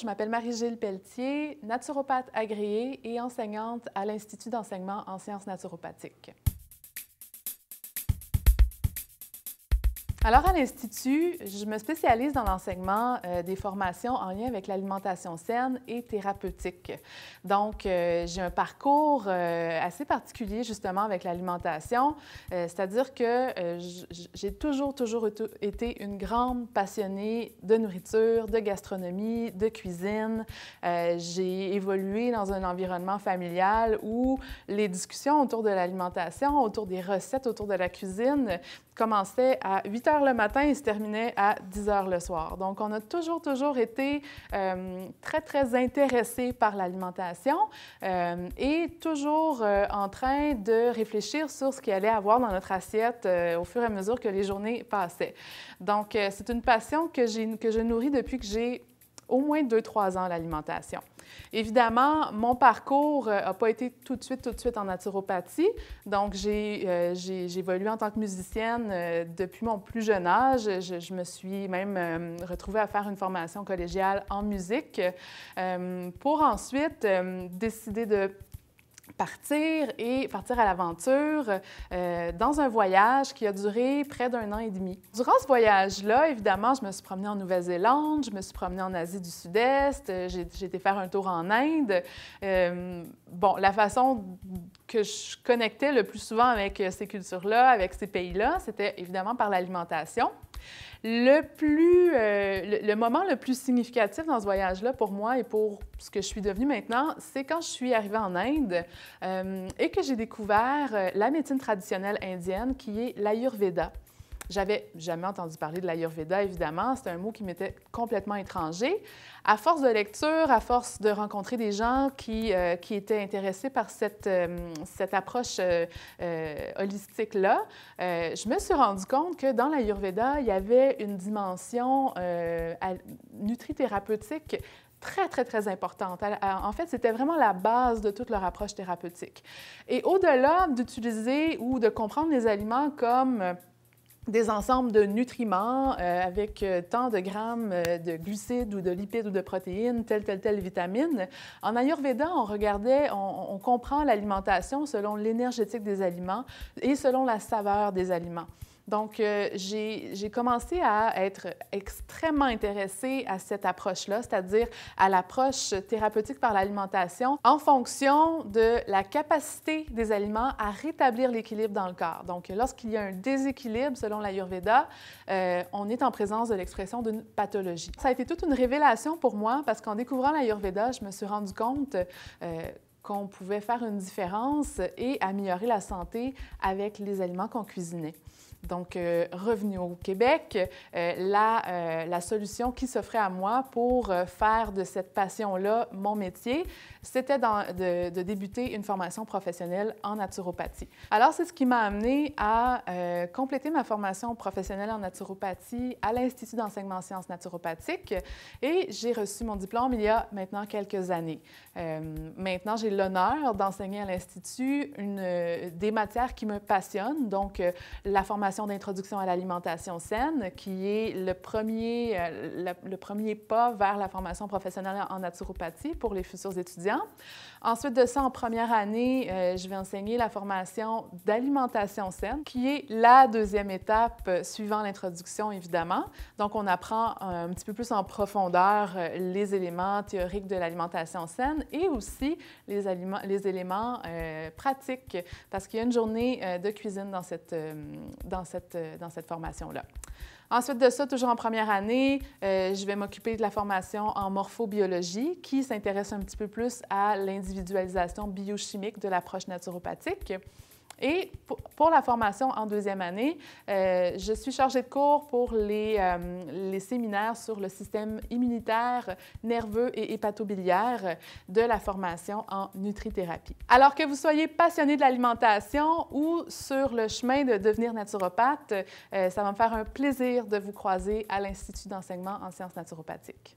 Je m'appelle Marie-Gilles Pelletier, naturopathe agréée et enseignante à l'Institut d'enseignement en sciences naturopathiques. Alors, à l'Institut, je me spécialise dans l'enseignement euh, des formations en lien avec l'alimentation saine et thérapeutique. Donc, euh, j'ai un parcours euh, assez particulier justement avec l'alimentation, c'est-à-dire que j'ai toujours, toujours été une grande passionnée de nourriture, de gastronomie, de cuisine. j'ai évolué dans un environnement familial où les discussions autour de l'alimentation, autour des recettes, autour de la cuisine, commençaient à 8 h le matin et se terminait à 10 heures le soir. Donc, on a toujours, toujours été euh, très, très intéressés par l'alimentation euh, et toujours euh, en train de réfléchir sur ce qu'il allait avoir dans notre assiette au fur et à mesure que les journées passaient. Donc, c'est une passion que, que je nourris depuis que j'ai au moins 2-3 ans l'alimentation. Évidemment, mon parcours n'a euh, pas été tout de suite, tout de suite en naturopathie. Donc, j'ai euh, évolué en tant que musicienne euh, depuis mon plus jeune âge. Je, me suis même retrouvée à faire une formation collégiale en musique pour ensuite décider de partir et partir à l'aventure euh, dans un voyage qui a duré près d'un an et demi. Durant ce voyage-là, évidemment, je me suis promenée en Nouvelle-Zélande, je me suis promenée en Asie du Sud-Est, euh, j'ai été faire un tour en Inde. Euh, bon, la façon que je connectais le plus souvent avec ces cultures-là, avec ces pays-là, c'était évidemment par l'alimentation. Euh, le, le, moment le plus significatif dans ce voyage-là pour moi et pour ce que je suis devenue maintenant, c'est quand je suis arrivée en Inde euh, et que j'ai découvert euh, la médecine traditionnelle indienne qui est l'Ayurveda. J'avais jamais entendu parler de l'Ayurveda, évidemment. C'était un mot qui m'était complètement étranger. À force de lecture, à force de rencontrer des gens qui, euh, qui étaient intéressés par cette, euh, cette approche euh, holistique-là, je me suis rendu compte que dans l'Ayurveda, il y avait une dimension nutrithérapeutique très, très, très importante. En fait, c'était vraiment la base de toute leur approche thérapeutique. Et au-delà d'utiliser ou de comprendre les aliments comme des ensembles de nutriments euh, avec euh, tant de grammes euh, de glucides ou de lipides ou de protéines, telle, telle, telle vitamine. En Ayurveda, on regardait, on comprend l'alimentation selon l'énergétique des aliments et selon la saveur des aliments. Donc, euh, j'ai commencé à être extrêmement intéressée à cette approche-là, c'est-à-dire à, l'approche thérapeutique par l'alimentation en fonction de la capacité des aliments à rétablir l'équilibre dans le corps. Donc, lorsqu'il y a un déséquilibre, selon l'Ayurveda, euh, on est en présence de l'expression d'une pathologie. Ça a été toute une révélation pour moi parce qu'en découvrant l'Ayurveda, je me suis rendu compte euh, qu'on pouvait faire une différence et améliorer la santé avec les aliments qu'on cuisinait. Donc, euh, revenu au Québec, euh, euh, la, solution qui s'offrait à moi pour faire de cette passion-là mon métier, c'était de, débuter une formation professionnelle en naturopathie. Alors, c'est ce qui m'a amené à compléter ma formation professionnelle en naturopathie à l'Institut d'enseignement en sciences naturopathiques et j'ai reçu mon diplôme il y a maintenant quelques années. maintenant, j'ai l'honneur d'enseigner à l'Institut des matières qui me passionnent, donc la formation d'introduction à l'alimentation saine, qui est le premier, euh, le, premier pas vers la formation professionnelle en naturopathie pour les futurs étudiants. Ensuite de ça, en première année, euh, je vais enseigner la formation d'alimentation saine, qui est la deuxième étape euh, suivant l'introduction, évidemment. Donc, on apprend un petit peu plus en profondeur les éléments théoriques de l'alimentation saine et aussi les, les éléments pratiques, parce qu'il y a une journée de cuisine dans cette, euh, dans cette, formation-là. Ensuite de ça, toujours en première année, euh, je vais m'occuper de la formation en morphobiologie qui s'intéresse un petit peu plus à l'individualisation biochimique de l'approche naturopathique. Et pour la formation en deuxième année, euh, je suis chargée de cours pour euh, les, séminaires sur le système immunitaire, nerveux et hépatobiliaire de la formation en nutrithérapie. Alors que vous soyez passionné de l'alimentation ou sur le chemin de devenir naturopathe, euh, ça va me faire un plaisir de vous croiser à l'Institut d'enseignement en sciences naturopathiques.